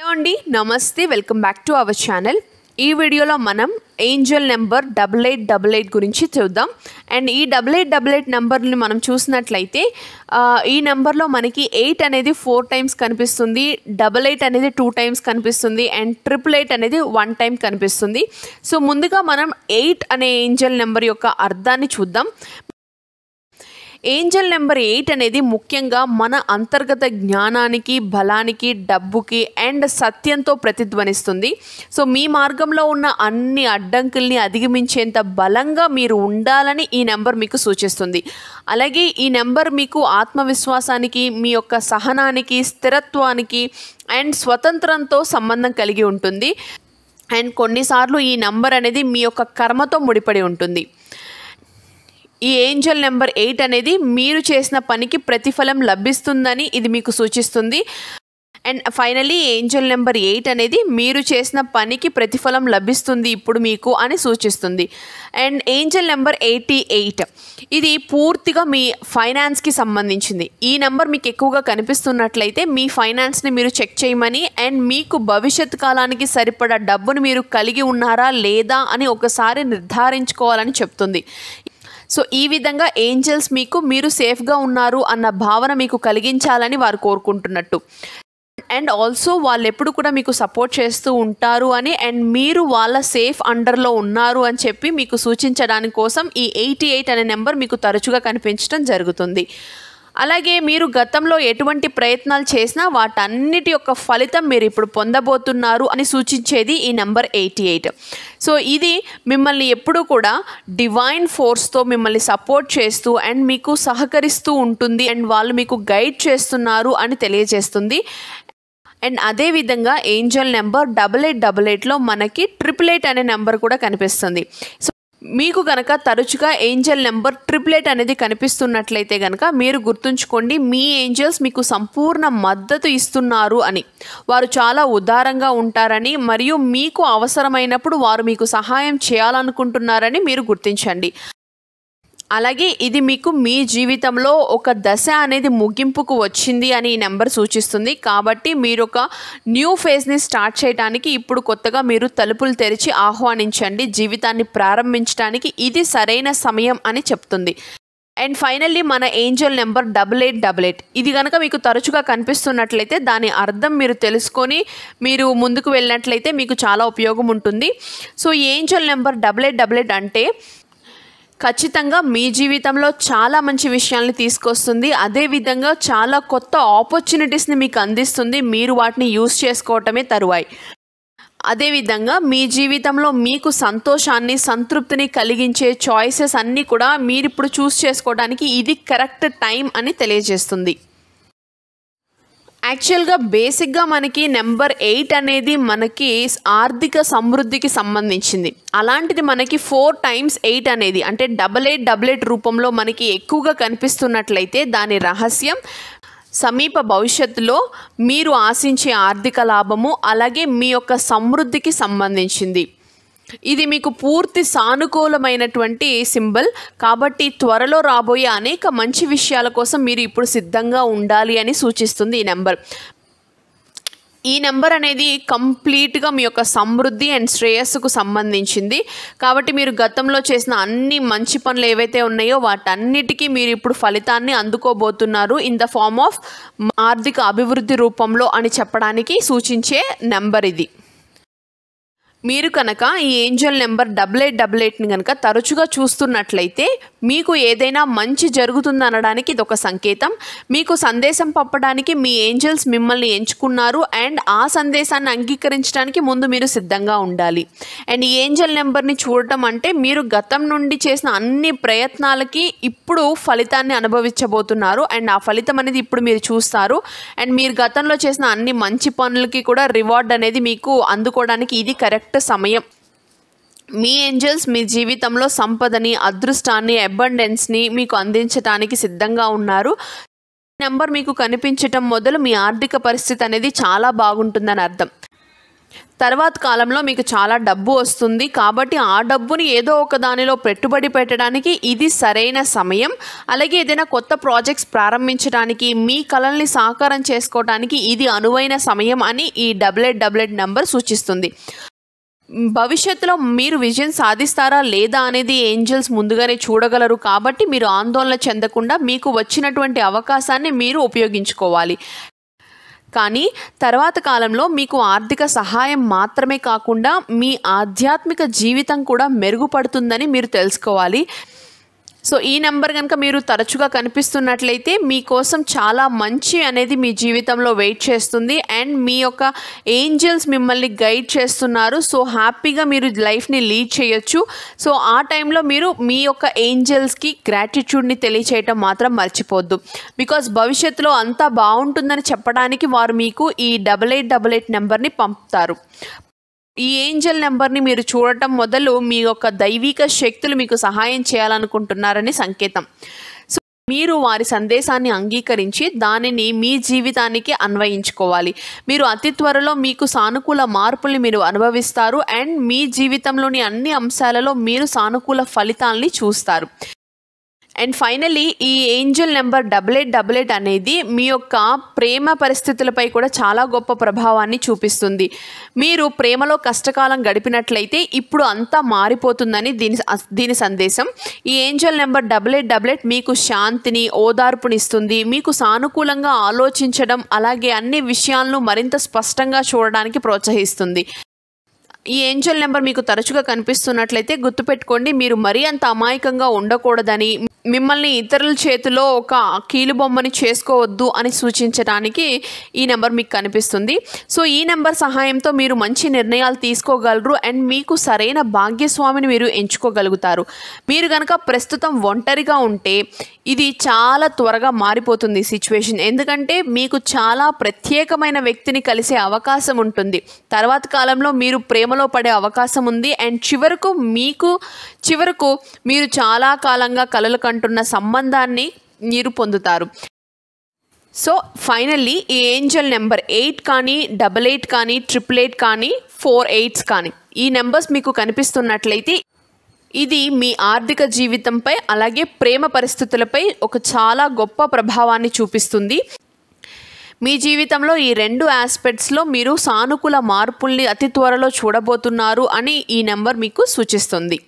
hello అండి నమస్తే welcome back to our channel ఈ వీడియోలో మనం angel number double eight double eight గురించి చూద్దాం అండ్ ఈ డబల్ ఎయిట్ డబల్ ఎయిట్ నెంబర్ని మనం చూసినట్లయితే ఈ నెంబర్లో మనకి ఎయిట్ అనేది ఫోర్ టైమ్స్ కనిపిస్తుంది డబల్ ఎయిట్ అనేది టూ టైమ్స్ కనిపిస్తుంది అండ్ ట్రిపుల్ ఎయిట్ అనేది వన్ టైం కనిపిస్తుంది సో ముందుగా మనం ఎయిట్ అనే ఏంజల్ నెంబర్ యొక్క అర్థాన్ని చూద్దాం ఏంజల్ నెంబర్ ఎయిట్ అనేది ముఖ్యంగా మన అంతర్గత జ్ఞానానికి బలానికి డబ్బుకి అండ్ సత్యంతో ప్రతిధ్వనిస్తుంది సో మీ మార్గంలో ఉన్న అన్ని అడ్డంకుల్ని అధిగమించేంత బలంగా మీరు ఉండాలని ఈ నెంబర్ మీకు సూచిస్తుంది అలాగే ఈ నెంబర్ మీకు ఆత్మవిశ్వాసానికి మీ యొక్క సహనానికి స్థిరత్వానికి అండ్ స్వతంత్రంతో సంబంధం కలిగి ఉంటుంది అండ్ కొన్నిసార్లు ఈ నెంబర్ అనేది మీ యొక్క కర్మతో ముడిపడి ఉంటుంది ఈ ఏంజల్ నెంబర్ ఎయిట్ అనేది మీరు చేసిన పనికి ప్రతిఫలం లభిస్తుందని ఇది మీకు సూచిస్తుంది and finally angel number eight అనేది మీరు చేసిన పనికి ప్రతిఫలం లభిస్తుంది ఇప్పుడు మీకు అని సూచిస్తుంది and angel number eighty eight ఇది పూర్తిగా మీ ఫైనాన్స్కి సంబంధించింది ఈ నెంబర్ మీకు ఎక్కువగా కనిపిస్తున్నట్లయితే మీ ఫైనాన్స్ని మీరు చెక్ చేయమని అండ్ మీకు భవిష్యత్ కాలానికి సరిపడా డబ్బును మీరు కలిగి ఉన్నారా లేదా అని ఒకసారి నిర్ధారించుకోవాలని చెప్తుంది సో ఈ విధంగా ఏంజల్స్ మీకు మీరు సేఫ్గా ఉన్నారు అన్న భావన మీకు కలిగించాలని వారు కోరుకుంటున్నట్టు అండ్ ఆల్సో వాళ్ళు ఎప్పుడు కూడా మీకు సపోర్ట్ చేస్తూ ఉంటారు అని అండ్ మీరు వాళ్ళ సేఫ్ అండర్లో ఉన్నారు అని చెప్పి మీకు సూచించడానికి కోసం ఈ ఎయిటీ ఎయిట్ అనే నెంబర్ మీకు తరచుగా కనిపించడం జరుగుతుంది అలాగే మీరు గతంలో ఎటువంటి ప్రయత్నాలు చేసినా వాటన్నిటి యొక్క ఫలితం మీరు ఇప్పుడు పొందబోతున్నారు అని సూచించేది ఈ నెంబర్ ఎయిటీ ఎయిట్ సో ఇది మిమ్మల్ని ఎప్పుడూ కూడా డివైన్ ఫోర్స్తో మిమ్మల్ని సపోర్ట్ చేస్తూ అండ్ మీకు సహకరిస్తూ ఉంటుంది అండ్ వాళ్ళు మీకు గైడ్ చేస్తున్నారు అని తెలియజేస్తుంది అండ్ అదేవిధంగా angel number double eight double ఎయిట్లో మనకి ట్రిపుల్ ఎయిట్ అనే నెంబర్ కూడా కనిపిస్తుంది సో మీకు కనుక తరచుగా ఏంజల్ నెంబర్ ఎయిట్ అనేది కనిపిస్తున్నట్లయితే కనుక మీరు గుర్తుంచుకోండి మీ ఏంజల్స్ మీకు సంపూర్ణ మద్దతు ఇస్తున్నారు అని వారు చాలా ఉదారంగా ఉంటారని మరియు మీకు అవసరమైనప్పుడు వారు మీకు సహాయం చేయాలనుకుంటున్నారని మీరు గుర్తించండి అలాగే ఇది మీకు మీ జీవితంలో ఒక దశ అనేది ముగింపుకు వచ్చింది అని ఈ నెంబర్ సూచిస్తుంది కాబట్టి మీరు ఒక న్యూ ఫేజ్ని స్టార్ట్ చేయడానికి ఇప్పుడు కొత్తగా మీరు తలుపులు తెరిచి ఆహ్వానించండి జీవితాన్ని ప్రారంభించడానికి ఇది సరైన సమయం అని చెప్తుంది అండ్ ఫైనల్లీ మన angel number double eight double eight ఇది కనుక మీకు తరచుగా కనిపిస్తున్నట్లయితే దాని అర్థం మీరు తెలుసుకొని మీరు ముందుకు వెళ్ళినట్లయితే మీకు చాలా ఉపయోగం ఉంటుంది so angel number double eight double eight అంటే ఖచ్చితంగా మీ జీవితంలో చాలా మంచి విషయాల్ని తీసుకొస్తుంది అదేవిధంగా చాలా కొత్త ఆపర్చునిటీస్ని మీకు అందిస్తుంది మీరు వాటిని యూస్ చేసుకోవటమే తరువాయి అదేవిధంగా మీ జీవితంలో మీకు సంతోషాన్ని సంతృప్తిని కలిగించే చాయిసెస్ అన్నీ కూడా మీరు ఇప్పుడు చూస్ చేసుకోవడానికి ఇది కరెక్ట్ టైం అని తెలియజేస్తుంది యాక్చువల్గా బేసిక్గా మనకి నెంబర్ ఎయిట్ అనేది మనకి ఆర్థిక సమృద్ధికి సంబంధించింది అలాంటిది మనకి ఫోర్ టైమ్స్ ఎయిట్ అనేది అంటే డబల్ ఎయిట్ డబల్ ఎయిట్ రూపంలో మనకి ఎక్కువగా కనిపిస్తున్నట్లయితే దాని రహస్యం సమీప భవిష్యత్తులో మీరు ఆశించే ఆర్థిక లాభము అలాగే మీ యొక్క సమృద్ధికి సంబంధించింది ఇది మీకు పూర్తి సానుకూలమైనటువంటి సింబల్ కాబట్టి త్వరలో రాబోయే అనేక మంచి విషయాల కోసం మీరు ఇప్పుడు సిద్ధంగా ఉండాలి అని సూచిస్తుంది ఈ నెంబర్ ఈ నెంబర్ అనేది కంప్లీట్గా మీ యొక్క సమృద్ధి అండ్ శ్రేయస్సుకు సంబంధించింది కాబట్టి మీరు గతంలో చేసిన అన్ని మంచి పనులు ఏవైతే ఉన్నాయో వాటన్నిటికీ మీరు ఇప్పుడు ఫలితాన్ని అందుకోబోతున్నారు ఇన్ ద ఫామ్ ఆఫ్ ఆర్థిక అభివృద్ధి రూపంలో అని చెప్పడానికి సూచించే నెంబర్ ఇది మీరు కనుక ఈ angel number double eight double ఎయిట్ని కనుక తరచుగా చూస్తున్నట్లయితే మీకు ఏదైనా మంచి జరుగుతుంది అనడానికి ఇది ఒక సంకేతం మీకు సందేశం పంపడానికి మీ ఏంజల్స్ మిమ్మల్ని ఎంచుకున్నారు అండ్ ఆ సందేశాన్ని అంగీకరించడానికి ముందు మీరు సిద్ధంగా ఉండాలి అండ్ ఈ ఏంజల్ నెంబర్ని చూడటం అంటే మీరు గతం నుండి చేసిన అన్ని ప్రయత్నాలకి ఇప్పుడు ఫలితాన్ని అనుభవించబోతున్నారు అండ్ ఆ ఫలితం అనేది ఇప్పుడు మీరు చూస్తారు అండ్ మీరు గతంలో చేసిన అన్ని మంచి పనులకి కూడా రివార్డ్ అనేది మీకు అందుకోవడానికి ఇది కరెక్ట్ కరెక్ట్ సమయం మీ ఏంజల్స్ మీ జీవితంలో సంపదని అదృష్టాన్ని అబండెన్స్ని మీకు అందించడానికి సిద్ధంగా ఉన్నారు నెంబర్ మీకు కనిపించటం మొదలు మీ ఆర్థిక పరిస్థితి అనేది చాలా బాగుంటుందని అర్థం తర్వాత కాలంలో మీకు చాలా డబ్బు వస్తుంది కాబట్టి ఆ డబ్బుని ఏదో ఒక దానిలో పెట్టుబడి పెట్టడానికి ఇది సరైన సమయం అలాగే ఏదైనా కొత్త ప్రాజెక్ట్స్ ప్రారంభించడానికి మీ కళల్ని సాకారం చేసుకోవడానికి ఇది అనువైన సమయం అని ఈ డబ్లెడ్ డబ్లెడ్ నెంబర్ సూచిస్తుంది భవిష్యత్తులో మీరు విజయం సాధిస్తారా లేదా అనేది ఏంజల్స్ ముందుగానే చూడగలరు కాబట్టి మీరు ఆందోళన చెందకుండా మీకు వచ్చినటువంటి అవకాశాన్ని మీరు ఉపయోగించుకోవాలి కానీ తర్వాత కాలంలో మీకు ఆర్థిక సహాయం మాత్రమే కాకుండా మీ ఆధ్యాత్మిక జీవితం కూడా మెరుగుపడుతుందని మీరు తెలుసుకోవాలి సో ఈ నెంబర్ కనుక మీరు తరచుగా కనిపిస్తున్నట్లయితే మీకోసం చాలా మంచి అనేది మీ జీవితంలో వెయిట్ చేస్తుంది అండ్ మీ యొక్క ఏంజల్స్ మిమ్మల్ని గైడ్ చేస్తున్నారు సో హ్యాపీగా మీరు లైఫ్ని లీడ్ చేయొచ్చు సో ఆ టైంలో మీరు మీ యొక్క ఏంజల్స్కి గ్రాటిట్యూడ్ని తెలియచేయటం మాత్రం మర్చిపోద్దు బికాస్ భవిష్యత్తులో అంతా బాగుంటుందని చెప్పడానికి వారు మీకు ఈ డబల్ ఎయిట్ డబల్ ఎయిట్ నెంబర్ని పంపుతారు ఈ ఏంజల్ నెంబర్ని మీరు చూడటం మొదలు మీ యొక్క దైవిక శక్తులు మీకు సహాయం చేయాలనుకుంటున్నారని సంకేతం సో మీరు వారి సందేశాన్ని అంగీకరించి దానిని మీ జీవితానికి అన్వయించుకోవాలి మీరు అతి త్వరలో మీకు సానుకూల మార్పుల్ని మీరు అనుభవిస్తారు అండ్ మీ జీవితంలోని అన్ని అంశాలలో మీరు సానుకూల ఫలితాలని చూస్తారు అండ్ ఫైనలీ ఈ angel number double eight double eight అనేది మీ యొక్క ప్రేమ పరిస్థితులపై కూడా చాలా గొప్ప ప్రభావాన్ని చూపిస్తుంది మీరు ప్రేమలో కష్టకాలం గడిపినట్లయితే ఇప్పుడు అంతా మారిపోతుందని దీని దీని సందేశం ఈ angel number double eight double eight మీకు శాంతిని ఓదార్పునిస్తుంది మీకు సానుకూలంగా ఆలోచించడం అలాగే అన్ని విషయాలను మరింత స్పష్టంగా చూడడానికి ప్రోత్సహిస్తుంది ఈ ఏంజల్ నెంబర్ మీకు తరచుగా కనిపిస్తున్నట్లయితే గుర్తుపెట్టుకోండి మీరు మరీ అంత అమాయకంగా ఉండకూడదని మిమ్మల్ని ఇతరుల చేతిలో ఒక కీలుబొమ్మని చేసుకోవద్దు అని సూచించడానికి ఈ నెంబర్ మీకు కనిపిస్తుంది సో ఈ నెంబర్ సహాయంతో మీరు మంచి నిర్ణయాలు తీసుకోగలరు అండ్ మీకు సరైన భాగ్యస్వామిని మీరు ఎంచుకోగలుగుతారు మీరు కనుక ప్రస్తుతం ఒంటరిగా ఉంటే ఇది చాలా త్వరగా మారిపోతుంది సిచ్యువేషన్ ఎందుకంటే మీకు చాలా ప్రత్యేకమైన వ్యక్తిని కలిసే అవకాశం ఉంటుంది తర్వాత కాలంలో మీరు ప్రేమ భ్రమలో పడే అవకాశం ఉంది అండ్ చివరకు మీకు చివరకు మీరు చాలా కాలంగా కలలు కంటున్న సంబంధాన్ని మీరు పొందుతారు సో ఫైనల్లీ ఈ ఏంజల్ నెంబర్ ఎయిట్ కానీ డబల్ ఎయిట్ కానీ ట్రిపుల్ ఎయిట్ కానీ ఫోర్ ఎయిట్స్ కానీ ఈ నెంబర్స్ మీకు కనిపిస్తున్నట్లయితే ఇది మీ ఆర్థిక జీవితంపై అలాగే ప్రేమ పరిస్థితులపై ఒక చాలా గొప్ప ప్రభావాన్ని చూపిస్తుంది మీ జీవితంలో ఈ రెండు ఆస్పెక్ట్స్లో మీరు సానుకూల మార్పుల్ని అతి త్వరలో చూడబోతున్నారు అని ఈ నెంబర్ మీకు సూచిస్తుంది